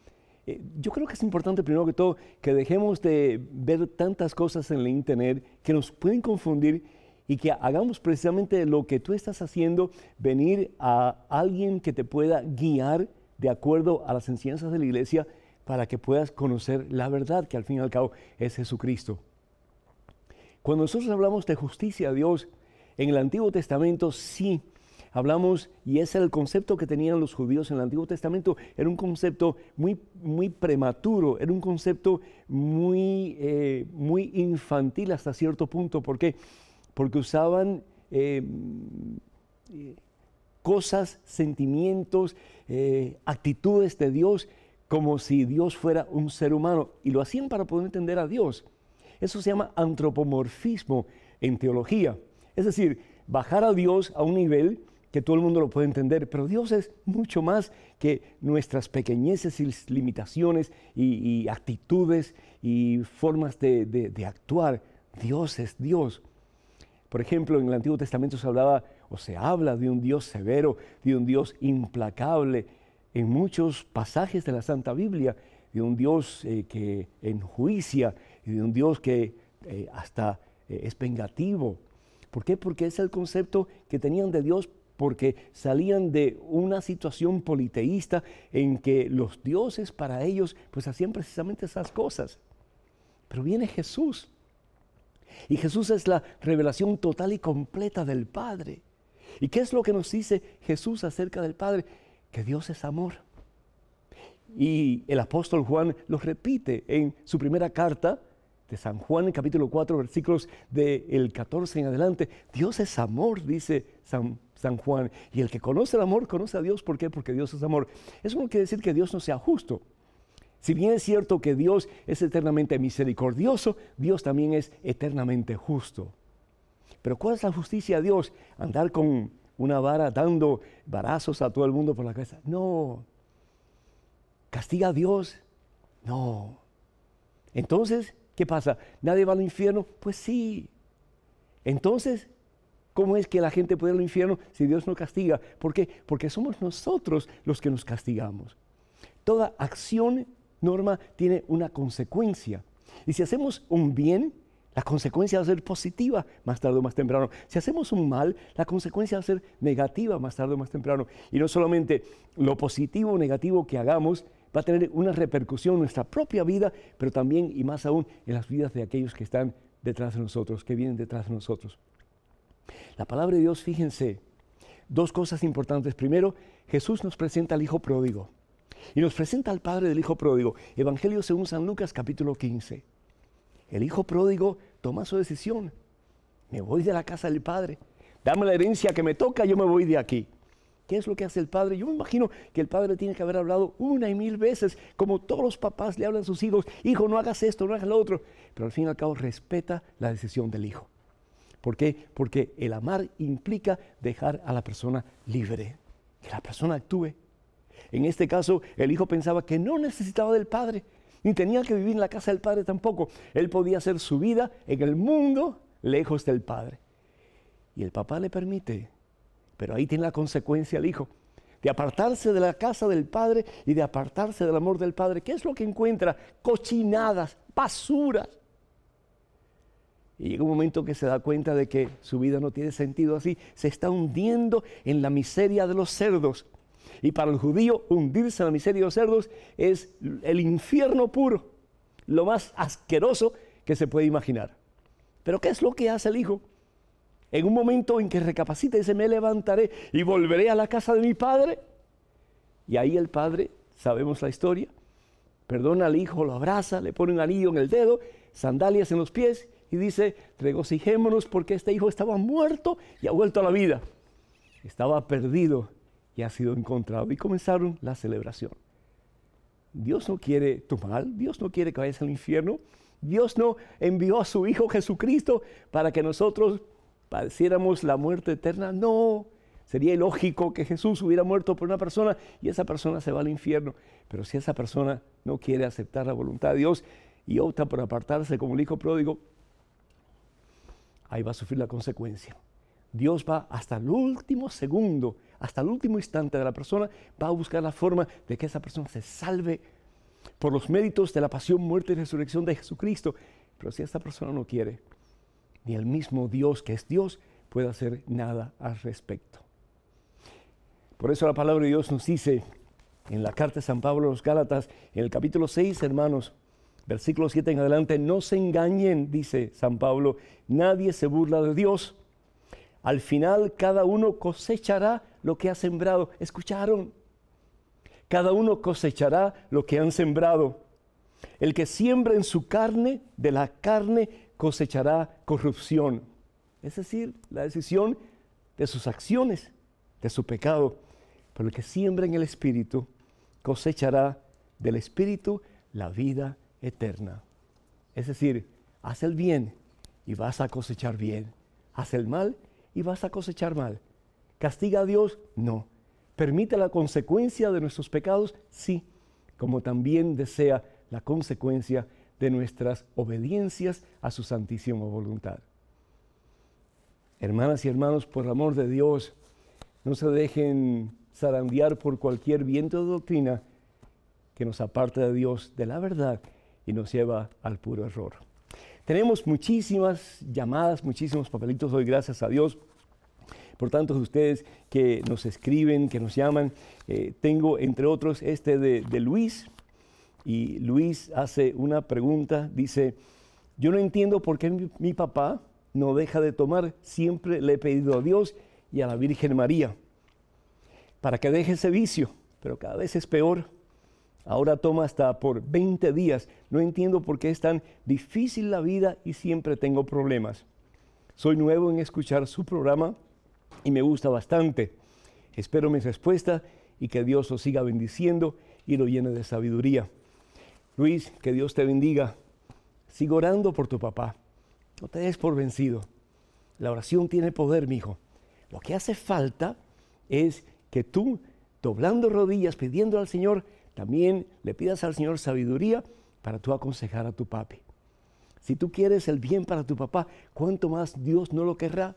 Eh, yo creo que es importante, primero que todo, que dejemos de ver tantas cosas en el Internet que nos pueden confundir y que hagamos precisamente lo que tú estás haciendo, venir a alguien que te pueda guiar de acuerdo a las enseñanzas de la iglesia para que puedas conocer la verdad que al fin y al cabo es Jesucristo. Cuando nosotros hablamos de justicia a Dios, en el Antiguo Testamento sí hablamos, y ese era el concepto que tenían los judíos en el Antiguo Testamento, era un concepto muy, muy prematuro, era un concepto muy, eh, muy infantil hasta cierto punto. ¿Por qué? porque usaban eh, cosas, sentimientos, eh, actitudes de Dios como si Dios fuera un ser humano y lo hacían para poder entender a Dios. Eso se llama antropomorfismo en teología. Es decir, bajar a Dios a un nivel que todo el mundo lo puede entender, pero Dios es mucho más que nuestras pequeñeces y limitaciones y, actitudes y formas de actuar. Dios es Dios. Por ejemplo, en el Antiguo Testamento se hablaba o se habla de un Dios severo, de un Dios implacable. En muchos pasajes de la Santa Biblia, de un Dios eh, que enjuicia y de un Dios que eh, hasta eh, es vengativo. ¿Por qué? Porque es el concepto que tenían de Dios porque salían de una situación politeísta en que los dioses para ellos pues hacían precisamente esas cosas. Pero viene Jesús y Jesús es la revelación total y completa del Padre. ¿Y qué es lo que nos dice Jesús acerca del Padre? Que Dios es amor. Y el apóstol Juan lo repite en su primera carta de San Juan, en capítulo 4, versículos del 14 en adelante. Dios es amor, dice San, San Juan. Y el que conoce el amor, conoce a Dios. ¿Por qué? Porque Dios es amor. Eso no quiere decir que Dios no sea justo. Si bien es cierto que Dios es eternamente misericordioso, Dios también es eternamente justo. Pero ¿cuál es la justicia de Dios? Andar con una vara dando barazos a todo el mundo por la cabeza. No. ¿Castiga a Dios? No. Entonces, ¿qué pasa? ¿Nadie va al infierno? Pues sí. Entonces, ¿Cómo es que la gente puede ir al infierno si Dios no castiga? ¿Por qué? Porque somos nosotros los que nos castigamos. Toda acción norma tiene una consecuencia. Y si hacemos un bien, la consecuencia va a ser positiva más tarde o más temprano. Si hacemos un mal, la consecuencia va a ser negativa más tarde o más temprano. Y no solamente lo positivo o negativo que hagamos va a tener una repercusión en nuestra propia vida, pero también y más aún en las vidas de aquellos que están detrás de nosotros, que vienen detrás de nosotros. La palabra de Dios, fíjense, dos cosas importantes. Primero, Jesús nos presenta al Hijo pródigo. Y nos presenta al padre del hijo pródigo. Evangelio según San Lucas capítulo 15. El hijo pródigo toma su decisión. Me voy de la casa del padre. Dame la herencia que me toca, yo me voy de aquí. ¿Qué es lo que hace el padre? Yo me imagino que el padre tiene que haber hablado una y mil veces, como todos los papás le hablan a sus hijos, hijo, no hagas esto, no hagas lo otro. Pero al fin y al cabo respeta la decisión del hijo. ¿Por qué? Porque el amar implica dejar a la persona libre, que la persona actúe en este caso, el hijo pensaba que no necesitaba del padre, ni tenía que vivir en la casa del padre tampoco. Él podía hacer su vida en el mundo lejos del padre. Y el papá le permite, pero ahí tiene la consecuencia el hijo, de apartarse de la casa del padre y de apartarse del amor del padre. ¿Qué es lo que encuentra? Cochinadas, basuras. Y llega un momento que se da cuenta de que su vida no tiene sentido así, se está hundiendo en la miseria de los cerdos. Y para el judío hundirse en la miseria de los cerdos es el infierno puro, lo más asqueroso que se puede imaginar. Pero ¿qué es lo que hace el hijo? En un momento en que recapacita y dice, me levantaré y volveré a la casa de mi padre. Y ahí el padre, sabemos la historia, perdona al hijo, lo abraza, le pone un anillo en el dedo, sandalias en los pies y dice, regocijémonos porque este hijo estaba muerto y ha vuelto a la vida. Estaba perdido y ha sido encontrado. Y comenzaron la celebración. Dios no quiere tu mal, Dios no quiere que vayas al infierno. Dios no envió a su Hijo Jesucristo para que nosotros padeciéramos la muerte eterna. No, sería ilógico que Jesús hubiera muerto por una persona y esa persona se va al infierno. Pero si esa persona no quiere aceptar la voluntad de Dios y opta por apartarse como el Hijo pródigo, ahí va a sufrir la consecuencia. Dios va hasta el último segundo, hasta el último instante de la persona, va a buscar la forma de que esa persona se salve por los méritos de la pasión, muerte y resurrección de Jesucristo. Pero si esta persona no quiere, ni el mismo Dios que es Dios puede hacer nada al respecto. Por eso la palabra de Dios nos dice en la carta de San Pablo a los Gálatas, en el capítulo 6, hermanos, versículo 7 en adelante, no se engañen, dice San Pablo, nadie se burla de Dios. Al final cada uno cosechará lo que ha sembrado. ¿Escucharon? Cada uno cosechará lo que han sembrado. El que siembra en su carne, de la carne cosechará corrupción. Es decir, la decisión de sus acciones, de su pecado. Pero el que siembra en el Espíritu, cosechará del Espíritu la vida eterna. Es decir, haz el bien y vas a cosechar bien. Haz el mal y vas a cosechar mal. ¿Castiga a Dios? No. ¿Permite la consecuencia de nuestros pecados? Sí, como también desea la consecuencia de nuestras obediencias a su santísima voluntad. Hermanas y hermanos, por el amor de Dios, no se dejen zarandear por cualquier viento de doctrina que nos aparte de Dios, de la verdad, y nos lleva al puro error. Tenemos muchísimas llamadas, muchísimos papelitos hoy, gracias a Dios. Por tantos de ustedes que nos escriben, que nos llaman, eh, tengo entre otros este de, Luis. Y Luis hace una pregunta, dice, yo no entiendo por qué mi, papá no deja de tomar. Siempre le he pedido a Dios y a la Virgen María para que deje ese vicio, pero cada vez es peor. Ahora toma hasta por 20 días. No entiendo por qué es tan difícil la vida y siempre tengo problemas. Soy nuevo en escuchar su programa y me gusta bastante. Espero mis respuestas y que Dios os siga bendiciendo y lo llene de sabiduría. Luis, que Dios te bendiga. Sigo orando por tu papá. No te des por vencido. La oración tiene poder, mi hijo. Lo que hace falta es que tú, doblando rodillas, pidiendo al Señor, también le pidas al Señor sabiduría para tú aconsejar a tu papi. Si tú quieres el bien para tu papá, ¿cuánto más Dios no lo querrá?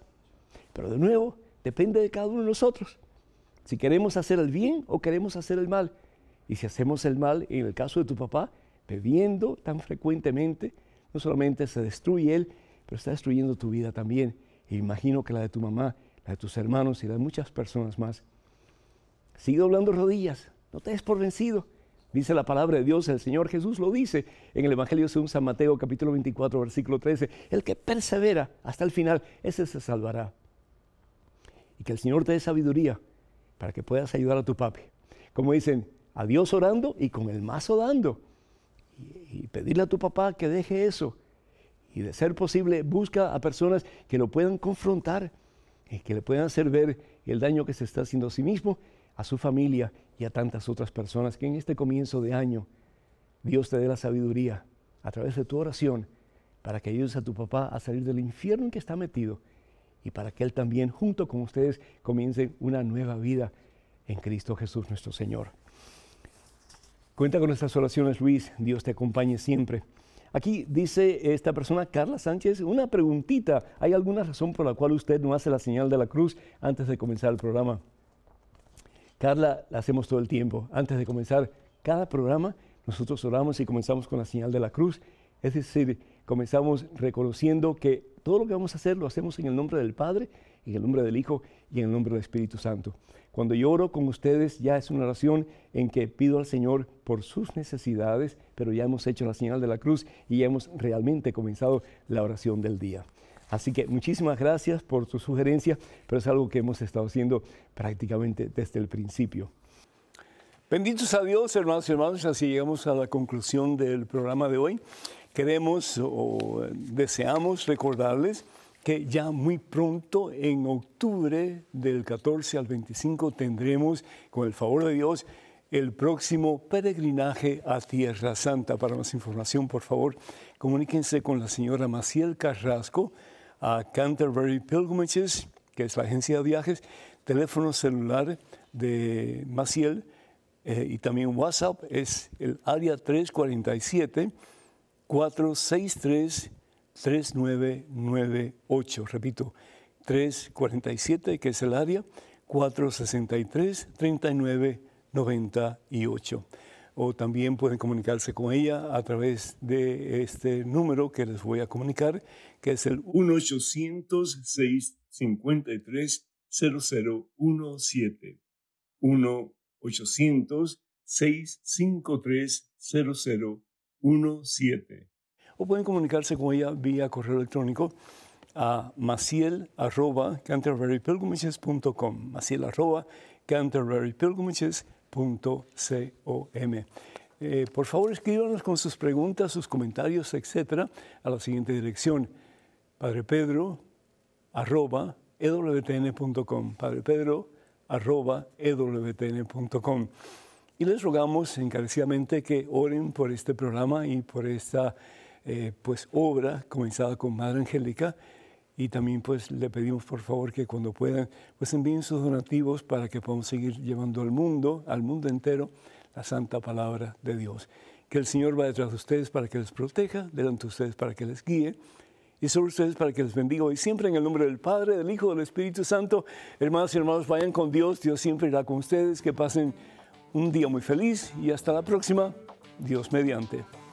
Pero de nuevo, depende de cada uno de nosotros. Si queremos hacer el bien o queremos hacer el mal. Y si hacemos el mal, en el caso de tu papá, bebiendo tan frecuentemente, no solamente se destruye él, pero está destruyendo tu vida también. E imagino que la de tu mamá, la de tus hermanos y la de muchas personas más. Sigue doblando rodillas, no te des por vencido. Dice la palabra de Dios, el Señor Jesús lo dice en el Evangelio según San Mateo capítulo 24 versículo 13. El que persevera hasta el final, ese se salvará. Y que el Señor te dé sabiduría para que puedas ayudar a tu papi. Como dicen, a Dios orando y con el mazo dando. Y, y pedirle a tu papá que deje eso. Y de ser posible, busca a personas que lo puedan confrontar, y eh, que le puedan hacer ver el daño que se está haciendo a sí mismo a su familia y a tantas otras personas. Que en este comienzo de año Dios te dé la sabiduría a través de tu oración para que ayudes a tu papá a salir del infierno en que está metido y para que Él también, junto con ustedes, comience una nueva vida en Cristo Jesús nuestro Señor. Cuenta con nuestras oraciones, Luis. Dios te acompañe siempre. Aquí dice esta persona, Carla Sánchez, una preguntita. ¿Hay alguna razón por la cual usted no hace la señal de la cruz antes de comenzar el programa? Carla, la hacemos todo el tiempo. Antes de comenzar cada programa, nosotros oramos y comenzamos con la señal de la cruz. Es decir, comenzamos reconociendo que todo lo que vamos a hacer lo hacemos en el nombre del Padre, en el nombre del Hijo y en el nombre del Espíritu Santo. Cuando yo oro con ustedes ya es una oración en que pido al Señor por sus necesidades, pero ya hemos hecho la señal de la cruz y ya hemos realmente comenzado la oración del día. Así que muchísimas gracias por su sugerencia, pero es algo que hemos estado haciendo prácticamente desde el principio. Benditos a Dios, hermanos y hermanos, así llegamos a la conclusión del programa de hoy. Queremos o deseamos recordarles que ya muy pronto, en octubre del 14 al 25, tendremos, con el favor de Dios, el próximo peregrinaje a Tierra Santa. Para más información, por favor, comuníquense con la señora Maciel Carrasco a Canterbury Pilgrimages, que es la agencia de viajes, teléfono celular de Maciel eh, y también WhatsApp es el área 347 463 3998. Repito, 347, que es el área 463 3998 o también pueden comunicarse con ella a través de este número que les voy a comunicar, que es el 1-800-653-0017. 1-800-653-0017. O pueden comunicarse con ella vía correo electrónico a maciel arroba canterburypilgrimages.com, maciel arroba canterburypilgrimages.com eh, por favor, escríbanos con sus preguntas, sus comentarios, etcétera, a la siguiente dirección: padrepedro arroba Y les rogamos encarecidamente que oren por este programa y por esta eh, pues, obra comenzada con Madre Angélica y también pues le pedimos por favor que cuando puedan pues envíen sus donativos para que podamos seguir llevando al mundo, al mundo entero, la santa palabra de Dios. Que el Señor va detrás de ustedes para que les proteja, delante de ustedes para que les guíe y sobre ustedes para que les bendiga hoy siempre en el nombre del Padre, del Hijo, del Espíritu Santo. Hermanos y hermanos, vayan con Dios, Dios siempre irá con ustedes, que pasen un día muy feliz y hasta la próxima, Dios mediante.